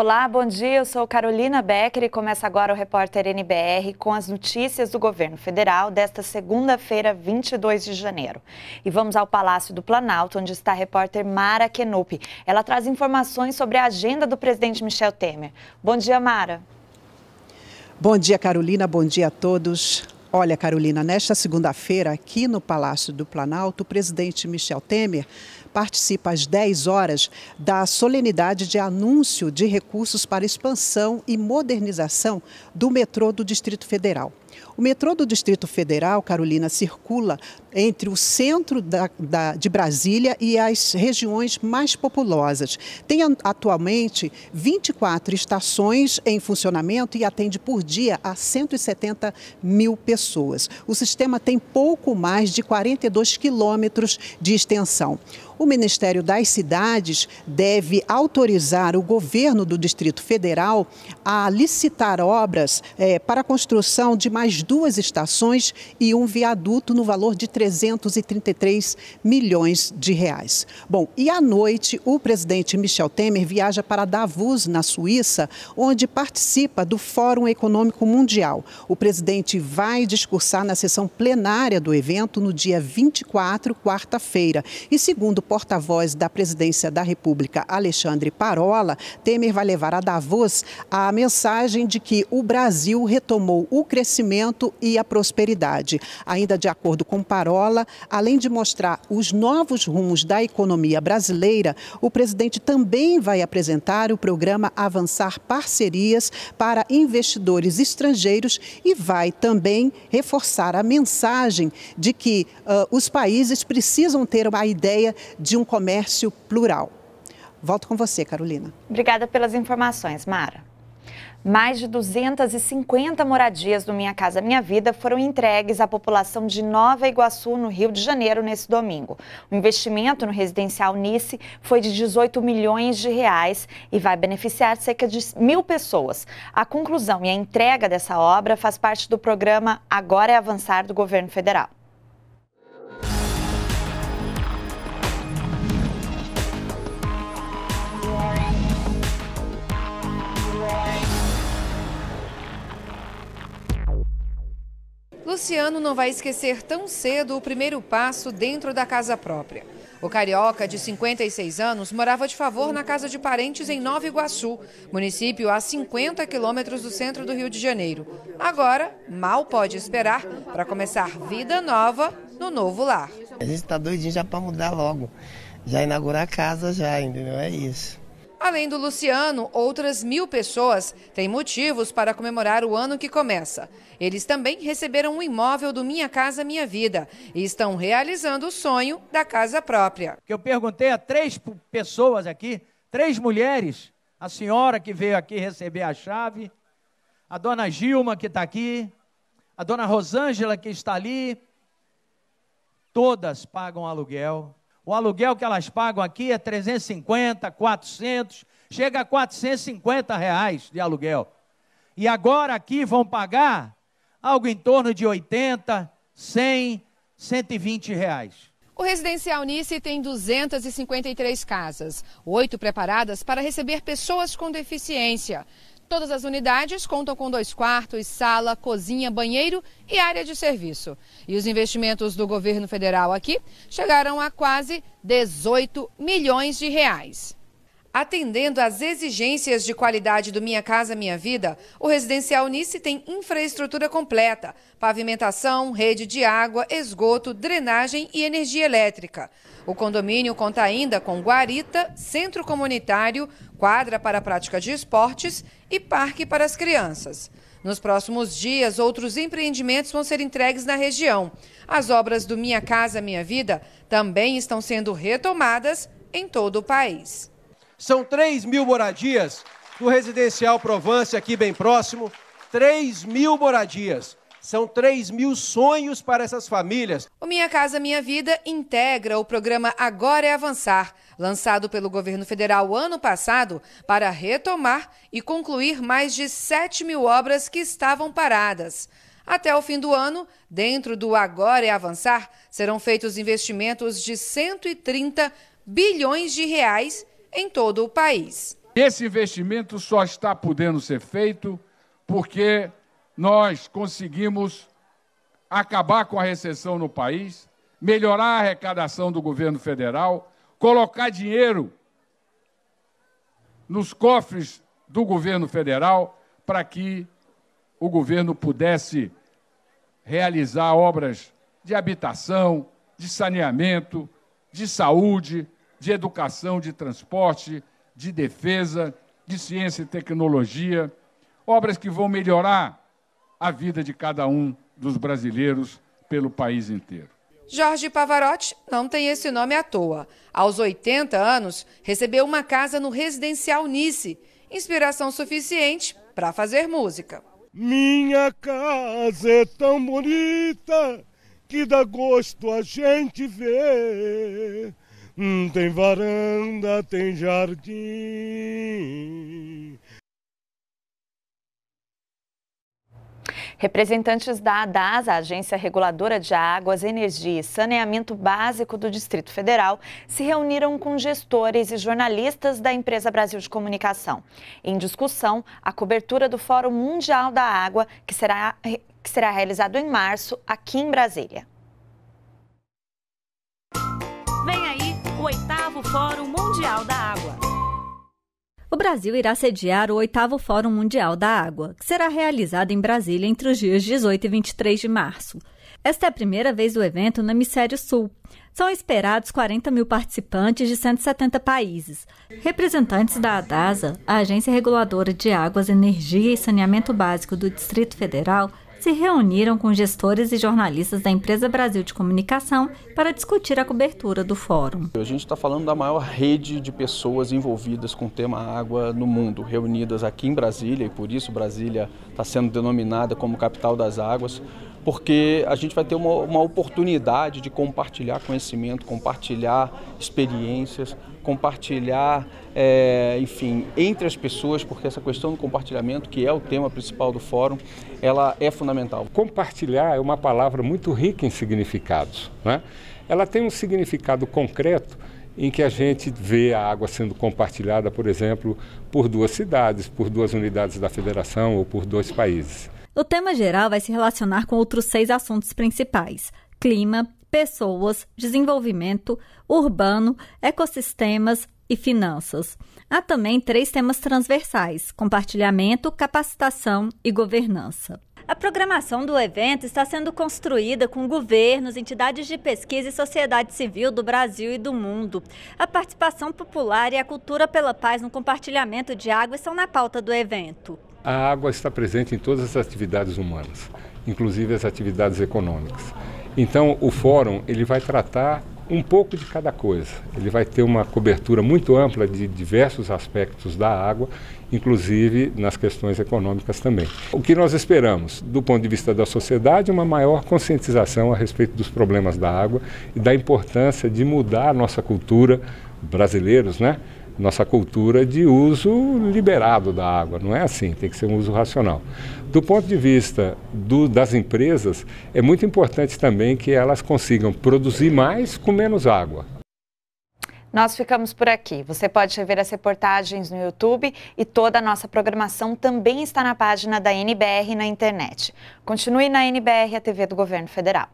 Olá, bom dia. Eu sou Carolina Becker e começa agora o repórter NBR com as notícias do governo federal desta segunda-feira, 22 de janeiro. E vamos ao Palácio do Planalto, onde está a repórter Mara Kenup. Ela traz informações sobre a agenda do presidente Michel Temer. Bom dia, Mara. Bom dia, Carolina. Bom dia a todos. Olha, Carolina, nesta segunda-feira, aqui no Palácio do Planalto, o presidente Michel Temer participa às 10 horas da solenidade de anúncio de recursos para expansão e modernização do metrô do Distrito Federal. O metrô do Distrito Federal, Carolina, circula entre o centro da, da, de Brasília e as regiões mais populosas. Tem atualmente 24 estações em funcionamento e atende por dia a 170 mil pessoas. O sistema tem pouco mais de 42 quilômetros de extensão. O Ministério das Cidades deve autorizar o governo do Distrito Federal a licitar obras é, para a construção de mais duas estações e um viaduto no valor de 300 333 milhões de reais. Bom, e à noite o presidente Michel Temer viaja para Davos, na Suíça, onde participa do Fórum Econômico Mundial. O presidente vai discursar na sessão plenária do evento no dia 24, quarta-feira. E segundo o porta-voz da presidência da República, Alexandre Parola, Temer vai levar a Davos a mensagem de que o Brasil retomou o crescimento e a prosperidade. Ainda de acordo com Parola, Carola, além de mostrar os novos rumos da economia brasileira, o presidente também vai apresentar o programa Avançar Parcerias para investidores estrangeiros e vai também reforçar a mensagem de que uh, os países precisam ter uma ideia de um comércio plural. Volto com você, Carolina. Obrigada pelas informações, Mara. Mais de 250 moradias do Minha Casa Minha Vida foram entregues à população de Nova Iguaçu, no Rio de Janeiro, nesse domingo. O investimento no residencial Nice foi de 18 milhões de reais e vai beneficiar cerca de mil pessoas. A conclusão e a entrega dessa obra faz parte do programa Agora é Avançar do Governo Federal. esse ano não vai esquecer tão cedo o primeiro passo dentro da casa própria. O carioca, de 56 anos, morava de favor na casa de parentes em Nova Iguaçu, município a 50 quilômetros do centro do Rio de Janeiro. Agora, mal pode esperar para começar vida nova no novo lar. A gente está doidinho já para mudar logo. Já inaugurar a casa já, entendeu? É isso. Além do Luciano, outras mil pessoas têm motivos para comemorar o ano que começa. Eles também receberam um imóvel do Minha Casa Minha Vida e estão realizando o sonho da casa própria. Eu perguntei a três pessoas aqui, três mulheres, a senhora que veio aqui receber a chave, a dona Gilma que está aqui, a dona Rosângela que está ali, todas pagam aluguel o aluguel que elas pagam aqui é 350, 400, chega a 450 reais de aluguel. E agora aqui vão pagar algo em torno de 80, 100, 120 reais. O residencial Nice tem 253 casas, oito preparadas para receber pessoas com deficiência. Todas as unidades contam com dois quartos, sala, cozinha, banheiro e área de serviço. E os investimentos do governo federal aqui chegaram a quase 18 milhões de reais. Atendendo às exigências de qualidade do Minha Casa Minha Vida, o residencial Nice tem infraestrutura completa: pavimentação, rede de água, esgoto, drenagem e energia elétrica. O condomínio conta ainda com guarita, centro comunitário, quadra para a prática de esportes e parque para as crianças. Nos próximos dias, outros empreendimentos vão ser entregues na região. As obras do Minha Casa Minha Vida também estão sendo retomadas em todo o país. São 3 mil moradias do residencial Provence, aqui bem próximo. 3 mil moradias. São 3 mil sonhos para essas famílias. O Minha Casa Minha Vida integra o programa Agora é Avançar, lançado pelo governo federal ano passado para retomar e concluir mais de 7 mil obras que estavam paradas. Até o fim do ano, dentro do Agora é Avançar, serão feitos investimentos de 130 bilhões de reais em todo o país. Esse investimento só está podendo ser feito porque nós conseguimos acabar com a recessão no país, melhorar a arrecadação do governo federal, colocar dinheiro nos cofres do governo federal para que o governo pudesse realizar obras de habitação, de saneamento, de saúde, de educação, de transporte, de defesa, de ciência e tecnologia, obras que vão melhorar a vida de cada um dos brasileiros pelo país inteiro. Jorge Pavarotti não tem esse nome à toa. Aos 80 anos, recebeu uma casa no residencial Nice, inspiração suficiente para fazer música. Minha casa é tão bonita que dá gosto a gente ver. Hum, tem varanda, tem jardim. Representantes da ADAS, a Agência Reguladora de Águas, Energia e Saneamento Básico do Distrito Federal, se reuniram com gestores e jornalistas da empresa Brasil de Comunicação. Em discussão, a cobertura do Fórum Mundial da Água, que será, que será realizado em março aqui em Brasília. oitavo Fórum Mundial da Água. O Brasil irá sediar o oitavo Fórum Mundial da Água, que será realizado em Brasília entre os dias 18 e 23 de março. Esta é a primeira vez do evento no Hemisfério Sul. São esperados 40 mil participantes de 170 países. Representantes da ADASA, a Agência Reguladora de Águas, Energia e Saneamento Básico do Distrito Federal, se reuniram com gestores e jornalistas da Empresa Brasil de Comunicação para discutir a cobertura do fórum. A gente está falando da maior rede de pessoas envolvidas com o tema água no mundo, reunidas aqui em Brasília, e por isso Brasília está sendo denominada como capital das águas porque a gente vai ter uma, uma oportunidade de compartilhar conhecimento, compartilhar experiências, compartilhar, é, enfim, entre as pessoas, porque essa questão do compartilhamento, que é o tema principal do fórum, ela é fundamental. Compartilhar é uma palavra muito rica em significados. Né? Ela tem um significado concreto em que a gente vê a água sendo compartilhada, por exemplo, por duas cidades, por duas unidades da federação ou por dois países. O tema geral vai se relacionar com outros seis assuntos principais: clima, pessoas, desenvolvimento, urbano, ecossistemas e finanças. Há também três temas transversais: compartilhamento, capacitação e governança. A programação do evento está sendo construída com governos, entidades de pesquisa e sociedade civil do Brasil e do mundo. A participação popular e a cultura pela paz no compartilhamento de água estão na pauta do evento a água está presente em todas as atividades humanas, inclusive as atividades econômicas. Então, o fórum ele vai tratar um pouco de cada coisa. Ele vai ter uma cobertura muito ampla de diversos aspectos da água, inclusive nas questões econômicas também. O que nós esperamos, do ponto de vista da sociedade, uma maior conscientização a respeito dos problemas da água e da importância de mudar a nossa cultura brasileiros, né? nossa cultura de uso liberado da água. Não é assim, tem que ser um uso racional. Do ponto de vista do, das empresas, é muito importante também que elas consigam produzir mais com menos água. Nós ficamos por aqui. Você pode rever as reportagens no YouTube e toda a nossa programação também está na página da NBR na internet. Continue na NBR, a TV do Governo Federal.